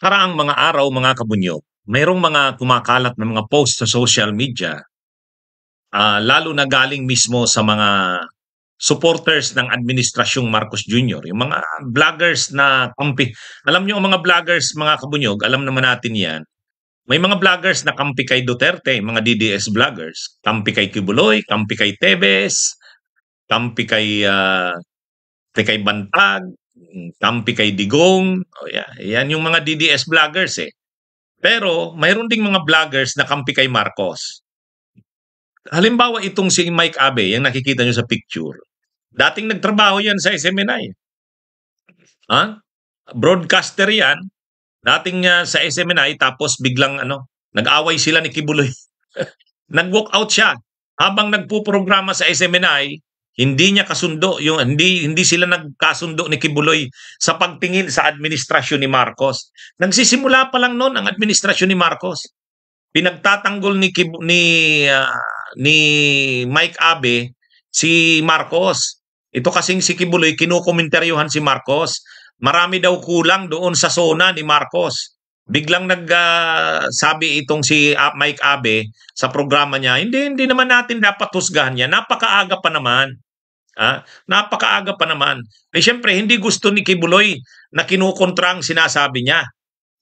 Karaang mga araw mga kabunyo, mayroong mga kumakalat na mga post sa social media, uh, lalo na galing mismo sa mga supporters ng administrasyong Marcos Jr., yung mga vloggers na kampi. Alam nyo, ang mga vloggers, mga kabunyog, alam naman natin yan. May mga vloggers na kampi kay Duterte, mga DDS vloggers. Kampi kay Kibuloy, kampi kay Tebes, kampi kay, uh, kay Bantag, kampi kay Digong. Oh, yeah. Yan yung mga DDS vloggers eh. Pero mayroon ding mga vloggers na kampi kay Marcos. Halimbawa itong si Mike Abe, yung nakikita nyo sa picture. Dating nagtrabaho yan sa SMNI. Ha? Broadcaster yan. Dating uh, sa SMNI tapos biglang ano, nag-away sila ni Kibuloy. Nag-walk out siya. Habang nagpuprograma sa SMNI, hindi niya kasundo yung hindi hindi sila nagkasundo ni Kibuloy sa pagtingin sa administrasyon ni Marcos. Nagsisimula pa lang noon ang administrasyon ni Marcos. Pinagtatanggol ni Kib- ni uh, ni Mike Abe si Marcos. Ito kasing si Kibuloy kinukomentaryohan si Marcos. Marami daw kulang doon sa sona ni Marcos. Biglang nagsabi ah, uh, itong si ah, Mike Abe sa programa niya, hindi hindi naman natin dapat husgahan niya. Napakaaga pa naman. Ah, Napakaaga pa naman. Eh siyempre, hindi gusto ni Kibuloy na kinukontra ang sinasabi niya.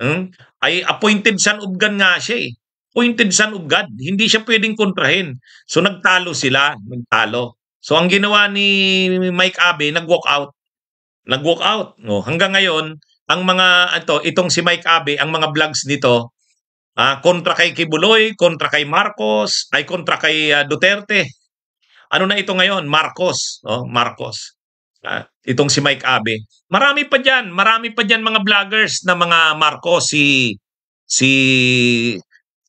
Hmm? Ay appointed son of God nga siya eh. Appointed son of God. Hindi siya pwedeng kontrahin. So nagtalo sila, nagtalo. So ang ginawa ni Mike Abe, nag-walk out. Nag-walk out. No, hanggang ngayon, ang mga ito, itong si Mike Abe, ang mga vlogs nito, ah, kontra kay Kibuloy, kontra kay Marcos, ay kontra kay uh, Duterte. Ano na ito ngayon? Marcos. No? Marcos. Uh, itong si Mike Abe. Marami pa dyan. Marami pa dyan mga vloggers na mga Marcos. Si, si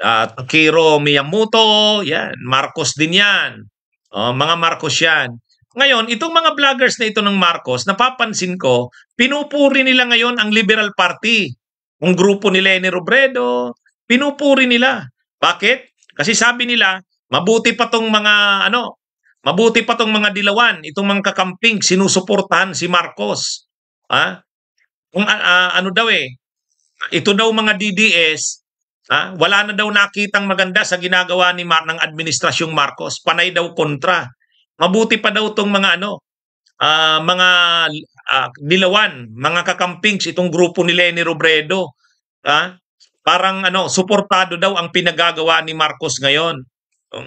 uh, ah, Kiro Miyamoto. Yan. Marcos din yan. Oh, mga Marcos yan. Ngayon, itong mga vloggers na ito ng Marcos, napapansin ko, pinupuri nila ngayon ang Liberal Party. Ang grupo ni Lenny Robredo, pinupuri nila. Bakit? Kasi sabi nila, mabuti pa tong mga ano, Mabuti pa tong mga dilawan, itong mga kakamping sinusuportahan si Marcos. Ha? Kung uh, ano daw eh, ito daw mga DDS, ha? wala na daw nakitang maganda sa ginagawa ni Mar ng administrasyong Marcos. Panay daw kontra. Mabuti pa daw tong mga ano, uh, mga uh, dilawan, mga kakampings, itong grupo ni Lenny Robredo. Ha? Parang ano, suportado daw ang pinagagawa ni Marcos ngayon.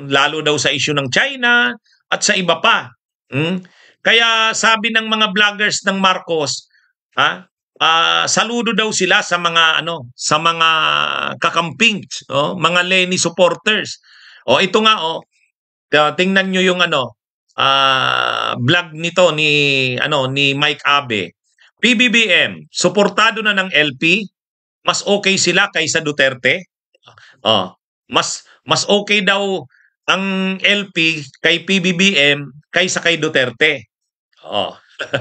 Lalo daw sa issue ng China, at sa iba pa. Mm? Kaya sabi ng mga vloggers ng Marcos, ha? Uh, saludo daw sila sa mga ano, sa mga kakamping, oh, mga Lenny supporters. Oh, ito nga oh. Tingnan niyo yung ano, uh, vlog nito ni ano ni Mike Abe. PBBM, suportado na ng LP, mas okay sila kaysa Duterte. Oh, mas mas okay daw ang LP kay PBBM kaysa kay Duterte. Oh.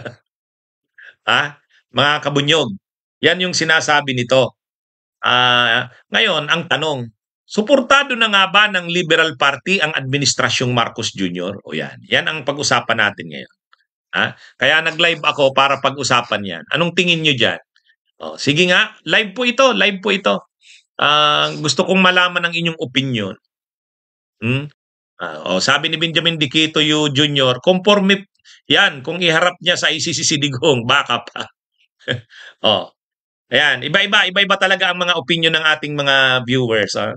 ha? Mga kabunyog, yan yung sinasabi nito. Uh, ngayon, ang tanong, suportado na nga ba ng Liberal Party ang administrasyong Marcos Jr.? O yan, yan ang pag-usapan natin ngayon. Ha? Kaya nag-live ako para pag-usapan yan. Anong tingin niyo diyan? Oh, sige nga, live po ito, live po ito. Uh, gusto kong malaman ang inyong opinion. Hmm? Uh, oh, sabi ni Benjamin Dikito Yu Jr., conforme yan kung iharap niya sa ICC Sidigong, baka pa. oh. Ayan, iba-iba, iba-iba talaga ang mga opinion ng ating mga viewers. Ah.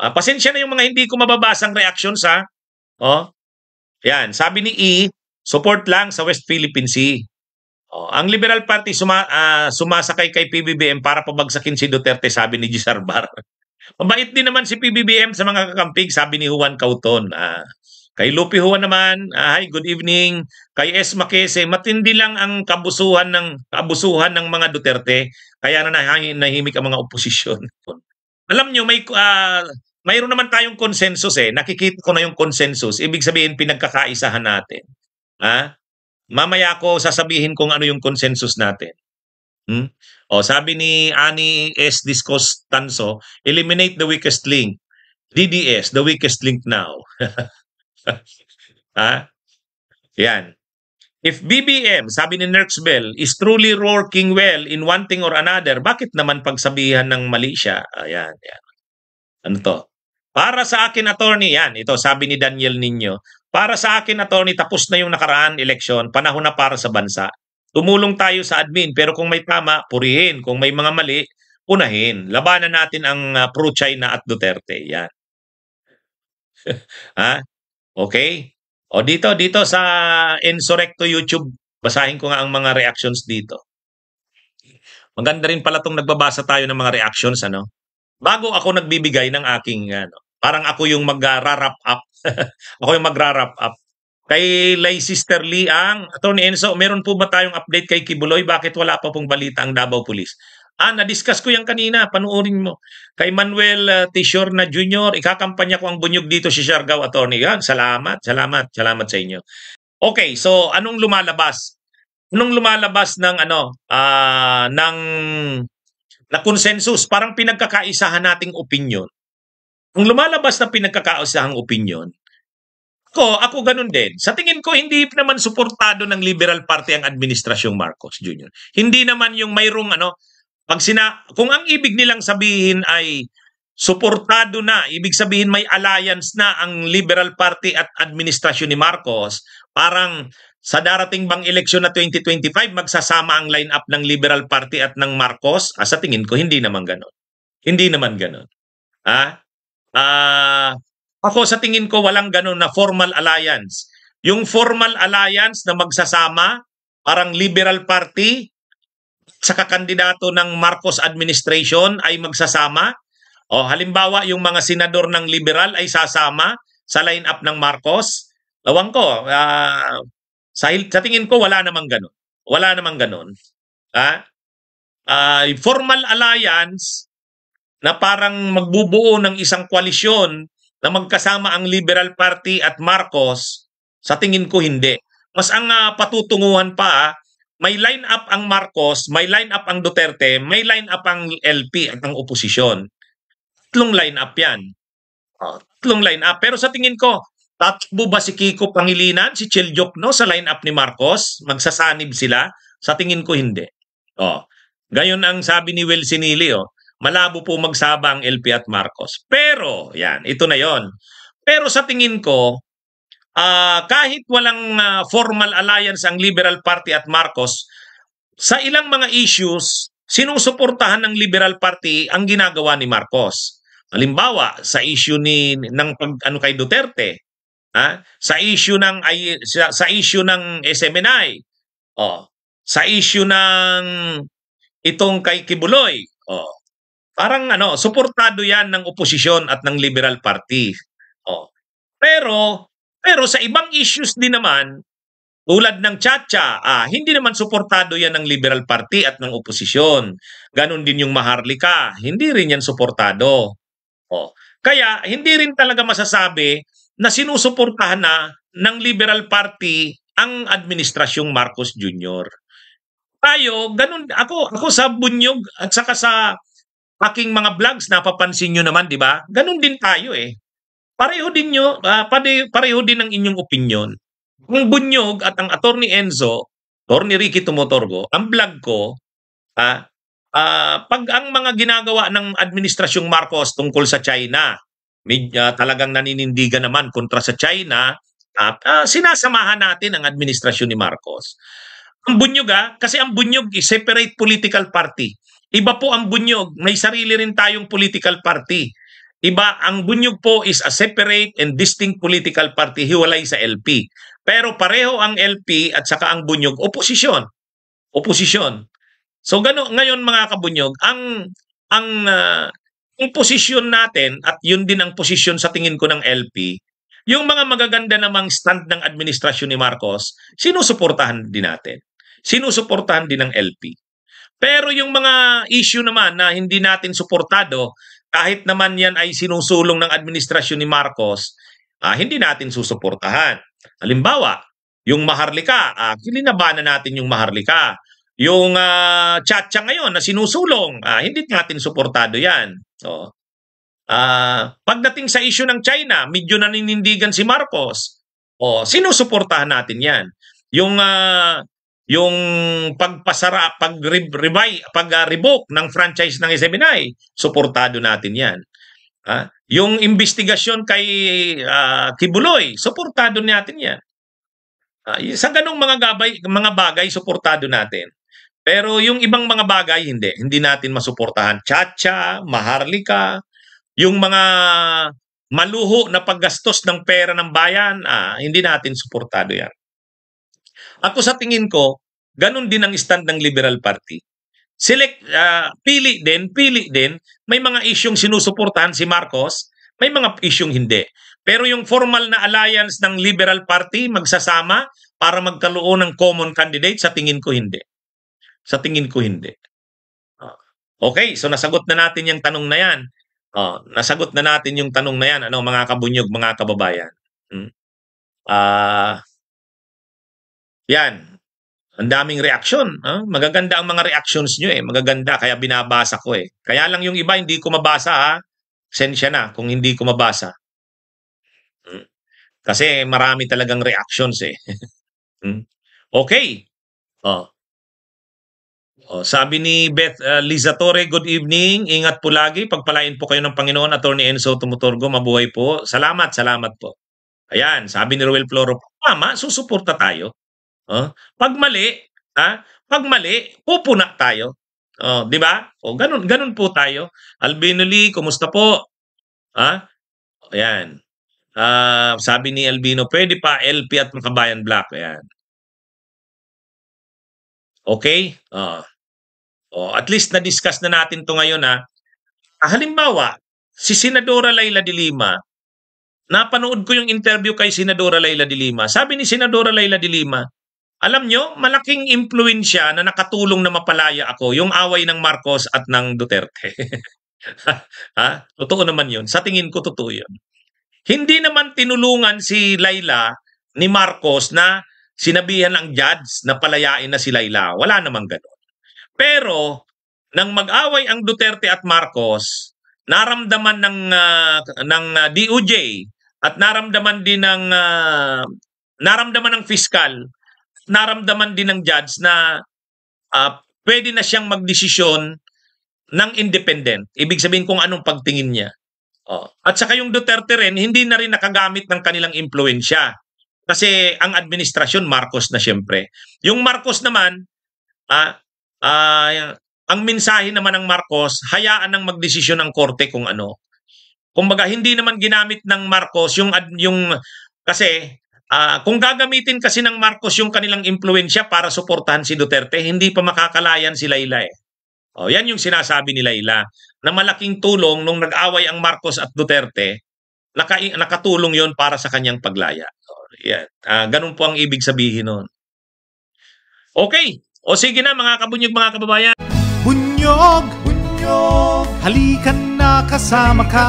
Uh, pasensya na yung mga hindi ko mababasang reaction sa. Ah. Oh. Ayan, sabi ni E, support lang sa West Philippine Sea. Oh, ang Liberal Party suma, uh, sumasakay kay PBBM para pabagsakin si Duterte, sabi ni Gisarbar. Mabait din naman si PBBM sa mga kakampig, sabi ni Juan Cauton. Ah, kay Lupi Juan naman, ah, hi, good evening. Kay S. Makese, matindi lang ang kabusuhan ng kabusuhan ng mga Duterte, kaya na nahimik ang mga oposisyon. Alam nyo, may, uh, mayroon naman tayong consensus eh. Nakikita ko na yung consensus. Ibig sabihin, pinagkakaisahan natin. Ha? Ah, mamaya ko sasabihin kung ano yung consensus natin. Hmm? O, oh, sabi ni Ani S. Discostanzo, eliminate the weakest link. DDS, the weakest link now. ha? Yan. If BBM, sabi ni Bell, is truly working well in one thing or another, bakit naman pagsabihan ng mali siya? Ayan, yan. Ano to? Para sa akin, attorney, yan. Ito, sabi ni Daniel Ninyo. Para sa akin, attorney, tapos na yung nakaraan eleksyon, panahon na para sa bansa. Tumulong tayo sa admin pero kung may tama, purihin. Kung may mga mali, unahin. Labanan natin ang uh, ah, pro-China at Duterte. Yan. ha? Okay? O dito, dito sa Insurrecto YouTube, basahin ko nga ang mga reactions dito. Maganda rin pala tong nagbabasa tayo ng mga reactions. Ano? Bago ako nagbibigay ng aking, ano, parang ako yung magra wrap up. ako yung magra wrap up kay Leicester Lee ang Attorney Enzo, meron po ba tayong update kay Kibuloy? Bakit wala pa pong balita ang Davao Police? Ah, na-discuss ko yan kanina, panuorin mo. Kay Manuel uh, ah, Tishor na Jr., ikakampanya ko ang bunyog dito si Siargao Attorney. Yan, salamat, salamat, salamat sa inyo. Okay, so anong lumalabas? Anong lumalabas ng ano, uh, ng na consensus, parang pinagkakaisahan nating opinion. Ang lumalabas na pinagkakaisahang opinion, ako, ako ganun din. Sa tingin ko, hindi naman suportado ng Liberal Party ang administrasyong Marcos Jr. Hindi naman yung mayroong ano, pag sina, kung ang ibig nilang sabihin ay suportado na, ibig sabihin may alliance na ang Liberal Party at administrasyon ni Marcos, parang sa darating bang eleksyon na 2025, magsasama ang lineup ng Liberal Party at ng Marcos? Ah, sa tingin ko, hindi naman ganun. Hindi naman ganun. Ah? Ah, ako sa tingin ko walang ganun na formal alliance. Yung formal alliance na magsasama, parang Liberal Party, sa kakandidato ng Marcos administration ay magsasama. O halimbawa yung mga senador ng liberal ay sasama sa lineup ng Marcos. Lawang ko, uh, sa, sa tingin ko wala namang ganun. Wala namang ganun. Ha? Uh, formal alliance na parang magbubuo ng isang koalisyon na magkasama ang Liberal Party at Marcos, sa tingin ko hindi. Mas ang uh, patutunguhan pa, ah, may line up ang Marcos, may line up ang Duterte, may line up ang LP at ang oposisyon. Tatlong line up yan. Oh, tatlong line up. Pero sa tingin ko, tatbo ba si Kiko Pangilinan, si Chil Jokno sa line up ni Marcos? Magsasanib sila? Sa tingin ko hindi. Oh. Gayon ang sabi ni Will Sinili. Oh malabo po magsaba ang LP at Marcos. Pero, yan, ito na yon. Pero sa tingin ko, uh, kahit walang uh, formal alliance ang Liberal Party at Marcos, sa ilang mga issues, sinusuportahan ng Liberal Party ang ginagawa ni Marcos. Halimbawa, sa issue ni ng pag, ano kay Duterte, ha? sa issue ng sa, sa issue ng SMNI, oh, sa issue ng itong kay Kibuloy, oh, Parang ano, suportado yan ng oposisyon at ng Liberal Party. Oh. Pero, pero sa ibang issues din naman, tulad ng Chacha, ah, hindi naman suportado yan ng Liberal Party at ng oposisyon. Ganon din yung Maharlika, hindi rin yan suportado. Oh. Kaya hindi rin talaga masasabi na sinusuportahan na ng Liberal Party ang administrasyong Marcos Jr. Tayo, ganun, ako, ako sa bunyog at saka sa aking mga vlogs, napapansin niyo naman, di ba? Ganun din tayo eh. Pareho din niyo, uh, ah, pare, pareho din ang inyong opinion. Ang Bunyog at ang Attorney Enzo, Attorney Ricky Tumotorgo, ang vlog ko, uh, uh, pag ang mga ginagawa ng Administrasyong Marcos tungkol sa China, may, uh, talagang naninindigan naman kontra sa China, at uh, sinasamahan natin ang administrasyon ni Marcos. Ang bunyog ha, kasi ang bunyog is eh, separate political party. Iba po ang bunyog, may sarili rin tayong political party. Iba, ang bunyog po is a separate and distinct political party, hiwalay sa LP. Pero pareho ang LP at saka ang bunyog, oposisyon. Oposisyon. So gano, ngayon mga kabunyog, ang, ang, uh, posisyon natin at yun din ang posisyon sa tingin ko ng LP, yung mga magaganda namang stand ng administrasyon ni Marcos, sinusuportahan din natin. Sinusuportahan din ng LP. Pero yung mga issue naman na hindi natin suportado, kahit naman yan ay sinusulong ng administrasyon ni Marcos, uh, hindi natin susuportahan. Halimbawa, yung Maharlika, uh, kilinabanan natin yung Maharlika. Yung uh, Chacha ngayon na sinusulong, uh, hindi natin suportado yan. So, uh, pagdating sa issue ng China, medyo naninindigan si Marcos. O, oh, sinusuportahan natin yan. Yung uh, yung pagpasara, pag-revoke pag ah, -revoke ng franchise ng SMNI, suportado natin yan. Ah, yung investigasyon kay uh, Kibuloy, suportado natin yan. Ah, uh, sa ganong mga, gabay, mga bagay, suportado natin. Pero yung ibang mga bagay, hindi. Hindi natin masuportahan. Chacha, Maharlika, yung mga maluho na paggastos ng pera ng bayan, ah, hindi natin suportado yan. Ako sa tingin ko, ganun din ang stand ng Liberal Party. Select, uh, pili din, pili din. May mga isyong sinusuportahan si Marcos, may mga isyong hindi. Pero yung formal na alliance ng Liberal Party magsasama para magkaluo ng common candidate, sa tingin ko hindi. Sa tingin ko hindi. Ah, okay, so nasagot na natin yung tanong na yan. Uh, nasagot na natin yung tanong na yan, ano, mga kabunyog, mga kababayan. Hmm? Uh, yan. Ang daming reaksyon. Huh? Magaganda ang mga reactions nyo eh. Magaganda, kaya binabasa ko eh. Kaya lang yung iba, hindi ko mabasa ha. Sensya na kung hindi ko mabasa. Hmm. Kasi marami talagang reactions eh. Hmm. Okay. Oh. Oh, sabi ni Beth uh, Liza Torre, good evening. Ingat po lagi. Pagpalain po kayo ng Panginoon. Attorney Enzo Tumutorgo, mabuhay po. Salamat, salamat po. Ayan, sabi ni Ruel Floro, tama, susuporta tayo. Oh, pag mali, ha? Pag mali, pupuna tayo. Oh, 'di ba? O oh, ganun ganun po tayo. Albino Lee, kumusta po? Ha? Ayan. Uh, sabi ni Albino, pwede pa LP at Makabayan Black. Ayan. Okay? Uh, oh, at least na-discuss na natin to ngayon ha. Ah, halimbawa, si Senadora Layla de Lima, napanood ko yung interview kay Senadora Layla de Lima. Sabi ni Senadora Layla de Lima, alam nyo, malaking impluensya na nakatulong na mapalaya ako, yung away ng Marcos at ng Duterte. ha? Totoo naman yun. Sa tingin ko, totoo yun. Hindi naman tinulungan si Layla ni Marcos na sinabihan ng judge na palayain na si Layla. Wala namang ganun. Pero, nang mag-away ang Duterte at Marcos, naramdaman ng, uh, ng ah, DOJ at naramdaman din ng uh, naramdaman ng fiskal naramdaman din ng judge na uh, pwede na siyang magdesisyon ng independent. Ibig sabihin kung anong pagtingin niya. Oh. At saka yung Duterte rin, hindi na rin nakagamit ng kanilang impluensya. Kasi ang administrasyon, Marcos na siyempre. Yung Marcos naman, ah, ah, ang mensahe naman ng Marcos, hayaan ng magdesisyon ng korte kung ano. Kumbaga, hindi naman ginamit ng Marcos yung, yung kasi Uh, kung gagamitin kasi ng Marcos yung kanilang impluensya para suportahan si Duterte, hindi pa makakalayan si Laila eh. O, oh, yan yung sinasabi ni Laila na malaking tulong nung nag-away ang Marcos at Duterte, naka, nakatulong yon para sa kanyang paglaya. Oh, yan. Uh, ah, ganun po ang ibig sabihin noon. Okay. O sige na mga kabunyog, mga kababayan. Bunyog! Bunyog! Halika na kasama ka!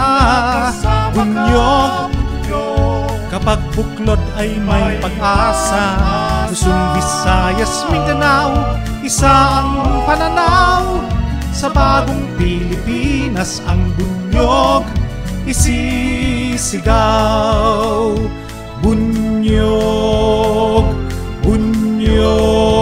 Bunyog! Bunyog! Kapag buklod ay may pag-asa Luzon, Visayas, Mindanao Isa ang pananaw Sa bagong Pilipinas ang bunyog Isisigaw Bunyog Bunyog